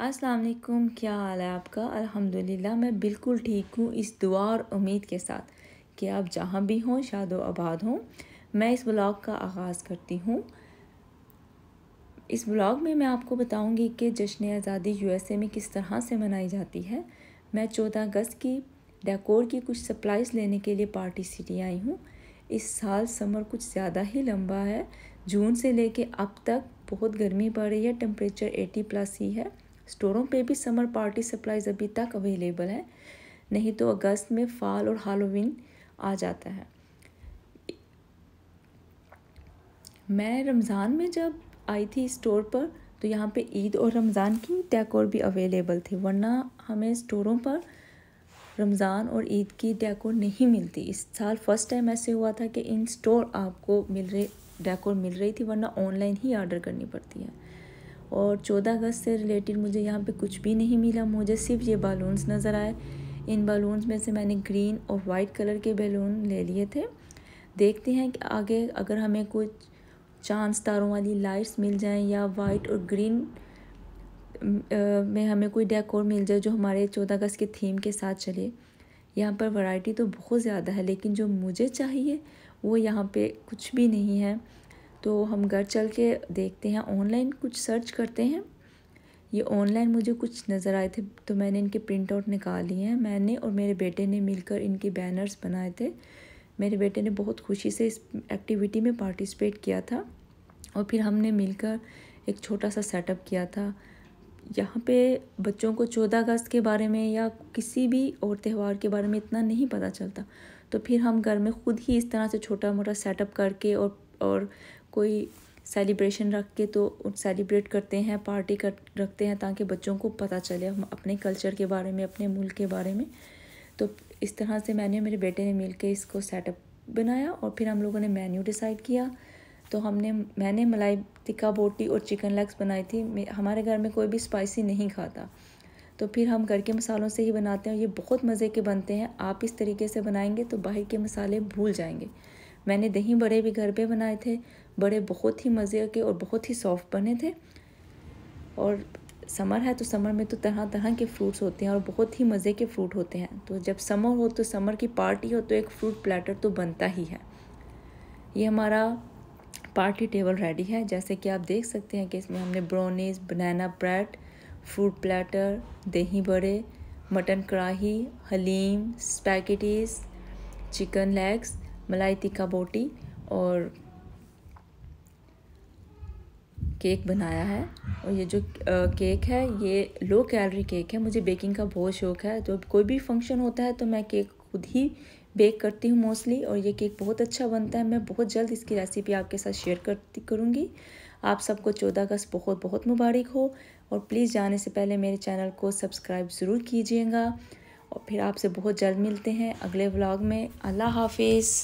अस्सलाम वालेकुम क्या हाल है आपका अल्हम्दुलिल्लाह मैं बिल्कुल ठीक हूँ इस दुआ और उम्मीद के साथ कि आप जहाँ भी हों शाद आबाद हों मैं इस ब्लॉग का आगाज़ करती हूँ इस ब्लॉग में मैं आपको बताऊँगी कि जश्न आज़ादी यूएसए में किस तरह से मनाई जाती है मैं चौदह अगस्त की डेकोर की कुछ सप्लाइज लेने के लिए पार्टी सिटी आई हूँ इस साल समर कुछ ज़्यादा ही लंबा है जून से लेके अब तक बहुत गर्मी पड़ रही है टेम्परेचर 80 प्लस ही है स्टोरों पे भी समर पार्टी सप्लाईज अभी तक अवेलेबल है नहीं तो अगस्त में फाल और हालोविन आ जाता है मैं रमज़ान में जब आई थी स्टोर पर तो यहाँ पे ईद और रमज़ान की डेकोर भी अवेलेबल थी वरना हमें स्टोरों पर रमज़ान और ईद की डेकोर नहीं मिलती इस साल फर्स्ट टाइम ऐसे हुआ था कि इन स्टोर आपको मिल रही डेकोर मिल रही थी वरना ऑनलाइन ही ऑर्डर करनी पड़ती है और 14 अगस्त से रिलेटेड मुझे यहाँ पे कुछ भी नहीं मिला मुझे सिर्फ ये बालून्स नज़र आए इन बालून्स में से मैंने ग्रीन और वाइट कलर के बैलून ले लिए थे देखते हैं कि आगे अगर हमें कुछ चांद तारों वाली लाइट्स मिल जाएं या वाइट और ग्रीन में हमें कोई डेकोर मिल जाए जो हमारे चौदह अगस्त के थीम के साथ चले यहाँ पर वैरायटी तो बहुत ज़्यादा है लेकिन जो मुझे चाहिए वो यहाँ पे कुछ भी नहीं है तो हम घर चल के देखते हैं ऑनलाइन कुछ सर्च करते हैं ये ऑनलाइन मुझे कुछ नज़र आए थे तो मैंने इनके प्रिंट आउट निकाल लिए हैं मैंने और मेरे बेटे ने मिलकर इनके बैनर्स बनाए थे मेरे बेटे ने बहुत खुशी से इस एक्टिविटी में पार्टिसिपेट किया था और फिर हमने मिलकर एक छोटा सा सेटअप किया था यहाँ पे बच्चों को चौदह अगस्त के बारे में या किसी भी और त्यौहार के बारे में इतना नहीं पता चलता तो फिर हम घर में ख़ुद ही इस तरह से छोटा मोटा सेटअप करके और और कोई सेलिब्रेशन रख के तो सेलिब्रेट करते हैं पार्टी कर रखते हैं ताकि बच्चों को पता चले हम अपने कल्चर के बारे में अपने मुल्क के बारे में तो इस तरह से मैंने मेरे बेटे ने मिल के इसको सेटअप बनाया और फिर हम लोगों ने मेन्यू डिसाइड किया तो हमने मैंने मलाई टिक्का बोटी और चिकन लेग्स बनाई थी हमारे घर में कोई भी स्पाइसी नहीं खाता तो फिर हम घर के मसालों से ही बनाते हैं ये बहुत मज़े के बनते हैं आप इस तरीके से बनाएंगे तो बाहर के मसाले भूल जाएंगे मैंने दही बड़े भी घर पे बनाए थे बड़े बहुत ही मज़े के और बहुत ही सॉफ्ट बने थे और समर है तो समर में तो तरह तरह के फ्रूट्स होते हैं और बहुत ही मज़े के फ्रूट होते हैं तो जब समर हो तो समर की पार्टी हो तो एक फ्रूट प्लेटर तो बनता ही है ये हमारा पार्टी टेबल रेडी है जैसे कि आप देख सकते हैं कि इसमें हमने brownies banana bread fruit platter दही बड़े मटन कढ़ाही हलीम स्पैकेटीज चिकन लेग्स मलाई टिक्का बोटी और केक बनाया है और ये जो केक है ये लो कैलोरी केक है मुझे बेकिंग का बहुत शौक है जब तो कोई भी फंक्शन होता है तो मैं केक खुद ही बेक करती हूँ मोस्टली और ये केक बहुत अच्छा बनता है मैं बहुत जल्द इसकी रेसिपी आपके साथ शेयर करती करूँगी आप सबको चौदह अगस्त बहुत बहुत मुबारक हो और प्लीज़ जाने से पहले मेरे चैनल को सब्सक्राइब ज़रूर कीजिएगा और फिर आपसे बहुत जल्द मिलते हैं अगले व्लॉग में अल्लाह हाफिज़